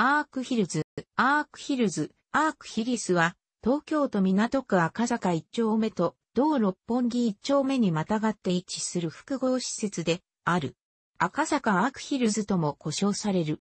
アークヒルズ、アークヒルズ、アークヒリスは、東京都港区赤坂一丁目と、同六本木一丁目にまたがって位置する複合施設で、ある。赤坂アークヒルズとも呼称される。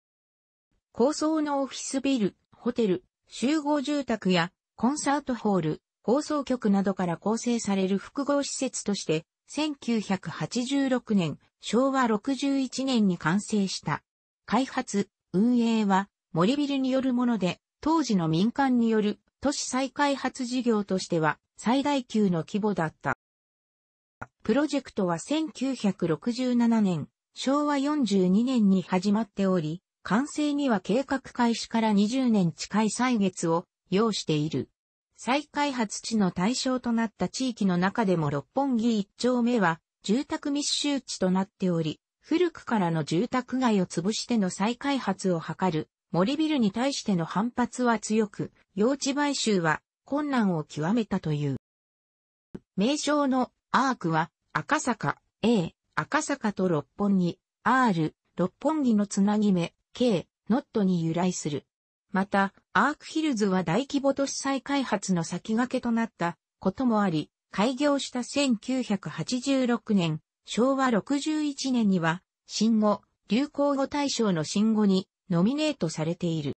高層のオフィスビル、ホテル、集合住宅や、コンサートホール、放送局などから構成される複合施設として、1986年、昭和61年に完成した。開発、運営は、森ビルによるもので、当時の民間による都市再開発事業としては最大級の規模だった。プロジェクトは1967年、昭和42年に始まっており、完成には計画開始から20年近い歳月を要している。再開発地の対象となった地域の中でも六本木一丁目は住宅密集地となっており、古くからの住宅街を潰しての再開発を図る森ビルに対しての反発は強く、用地買収は困難を極めたという。名称のアークは赤坂 A、赤坂と六本木 R、六本木のつなぎ目 K、ノットに由来する。また、アークヒルズは大規模都市再開発の先駆けとなったこともあり、開業した1986年、昭和61年には、新語、流行語大賞の新語にノミネートされている。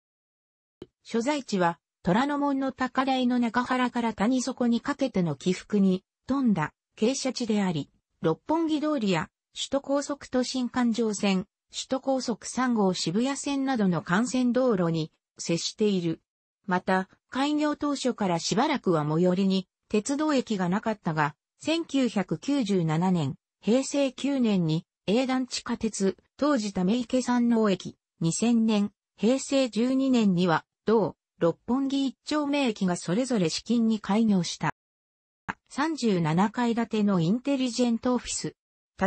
所在地は、虎ノ門の高台の中原から谷底にかけての起伏に富んだ傾斜地であり、六本木通りや首都高速都心環状線、首都高速3号渋谷線などの幹線道路に接している。また、開業当初からしばらくは最寄りに鉄道駅がなかったが、1997年、平成9年に営団地下鉄、当時ため池山王駅、2000年、平成12年には、同、六本木一丁目駅がそれぞれ資金に開業した。37階建てのインテリジェントオフィス。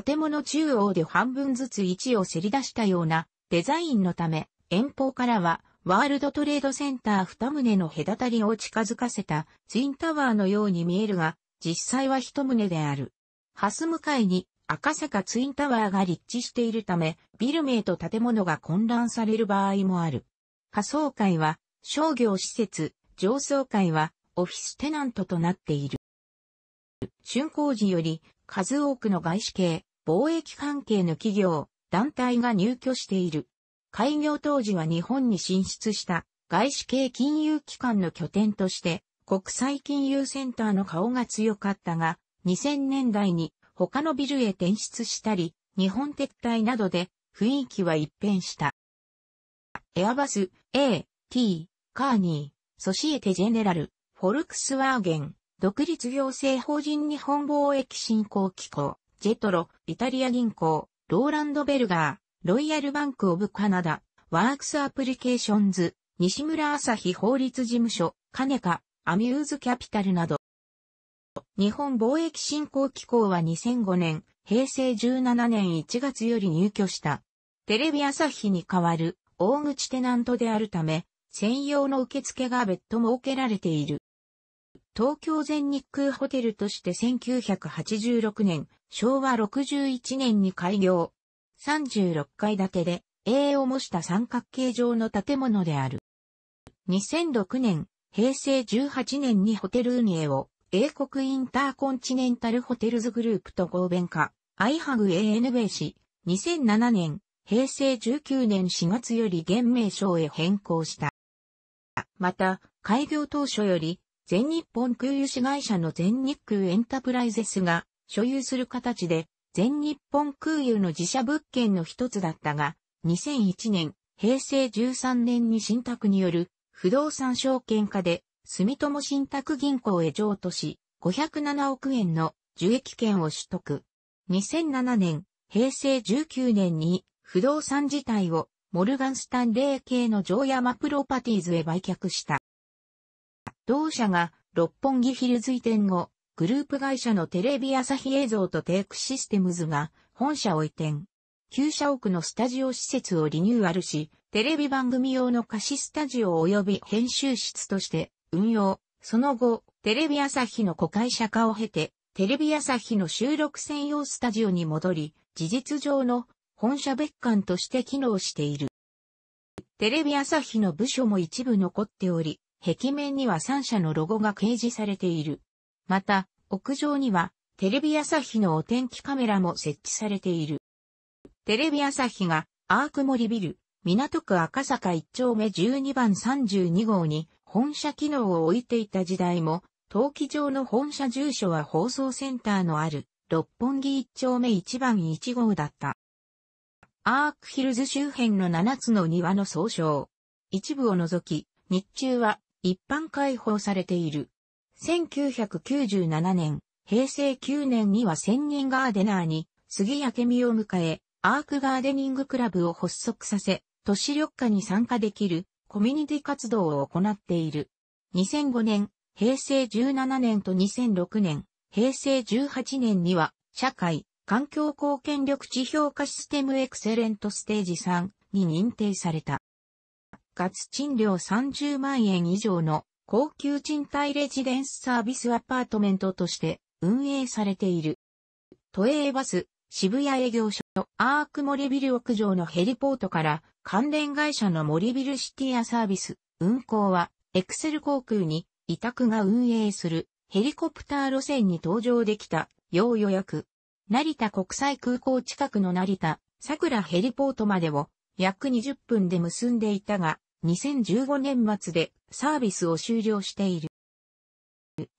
建物中央で半分ずつ位置をせり出したようなデザインのため、遠方からはワールドトレードセンター二棟の隔たりを近づかせたツインタワーのように見えるが、実際は一棟である。ハス向かいに赤坂ツインタワーが立地しているため、ビル名と建物が混乱される場合もある。仮想会は商業施設、上層階はオフィステナントとなっている。竣工時より数多くの外資系、貿易関係の企業、団体が入居している。開業当時は日本に進出した外資系金融機関の拠点として国際金融センターの顔が強かったが、2000年代に他のビルへ転出したり、日本撤退などで雰囲気は一変した。エアバス、A、T、カーニー、ソシエテ・ジェネラル、フォルクスワーゲン、独立行政法人日本貿易振興機構、ジェトロ、イタリア銀行、ローランド・ベルガー、ロイヤルバンク・オブ・カナダ、ワークス・アプリケーションズ、西村朝日法律事務所、カネカ、アミューズ・キャピタルなど、日本貿易振興機構は2005年、平成17年1月より入居した。テレビ朝日に代わる大口テナントであるため、専用の受付が別途設けられている。東京全日空ホテルとして1986年、昭和61年に開業。36階建てで、A を模した三角形状の建物である。2006年、平成18年にホテル運営を英国インターコンチネンタルホテルズグループと合弁化、アイハグ ANB 氏、2007年、平成19年4月より現名称へ変更した。また、開業当初より、全日本空輸市会社の全日空エンタプライゼスが所有する形で、全日本空輸の自社物件の一つだったが、2001年、平成13年に新宅による不動産証券化で住友信託銀行へ譲渡し、507億円の受益権を取得。2007年、平成19年に不動産自体をモルガンスタンレー系の城山プロパティーズへ売却した。同社が六本木ヒルズ移転後、グループ会社のテレビ朝日映像とテイクシステムズが本社を移転。旧社屋のスタジオ施設をリニューアルし、テレビ番組用の貸しスタジオ及び編集室として運用。その後、テレビ朝日の子会社化を経て、テレビ朝日の収録専用スタジオに戻り、事実上の本社別館として機能している。テレビ朝日の部署も一部残っており、壁面には3社のロゴが掲示されている。また、屋上には、テレビ朝日のお天気カメラも設置されている。テレビ朝日が、アーク森ビル、港区赤坂1丁目12番32号に、本社機能を置いていた時代も、登記上の本社住所は放送センターのある、六本木一丁目一番一号だった。アークヒルズ周辺の七つの庭の総称。一部を除き、日中は一般開放されている。1997年、平成9年には千人ガーデナーに杉明美を迎え、アークガーデニングクラブを発足させ、都市緑化に参加できるコミュニティ活動を行っている。2005年、平成17年と2006年、平成18年には、社会、環境貢献力地評価システムエクセレントステージ3に認定された。ガ賃料30万円以上の高級賃貸レジデンスサービスアパートメントとして運営されている。都営バス、渋谷営業所、アークモレビル屋上のヘリポートから関連会社の森ビルシティアサービス、運行は、エクセル航空に委託が運営するヘリコプター路線に搭乗できた、要予約。成田国際空港近くの成田、桜ヘリポートまでを約20分で結んでいたが、2015年末でサービスを終了している。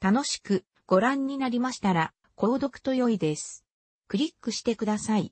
楽しくご覧になりましたら、購読と良いです。クリックしてください。